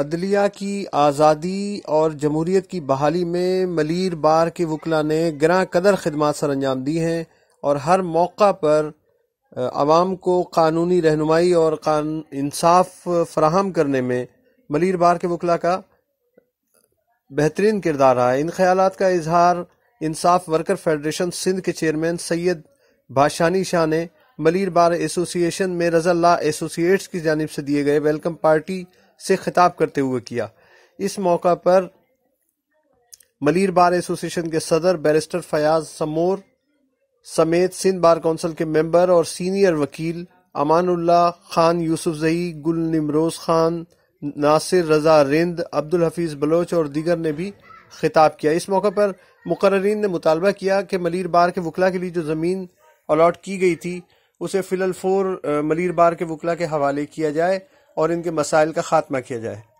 عدلیہ کی آزادی اور جمہوریت کی بحالی میں ملیر بار کے وکلا نے گراں قدر خدمات سر انجام دی ہیں اور ہر موقع پر عوام کو قانونی رہنمائی اور انصاف فراہم کرنے میں ملیر بار کے وکلا کا بہترین کردار رہا ہے ان خیالات کا اظہار انصاف ورکر فیڈریشن سندھ کے چیئرمین سید بادشانی شاہ نے ملیر بار ایشن میں رضا ایسوسی ایٹس کی جانب سے دیے گئے ویلکم پارٹی سے خطاب کرتے ہوئے کیا اس موقع پر ملیر بار ایسوسیشن کے صدر فیاض سمور سمیت سندھ بار کونسل کے ممبر اور سینئر وکیل امان اللہ خان یوسف زئی گل نمروز خان ناصر رضا رند عبد الحفیظ بلوچ اور دیگر نے بھی خطاب کیا اس موقع پر مقررین نے مطالبہ کیا کہ ملیر بار کے وکلا کے لیے جو زمین الاٹ کی گئی تھی اسے الفور ملیر بار کے وکلا کے حوالے کیا جائے اور ان کے مسائل کا خاتمہ کیا جائے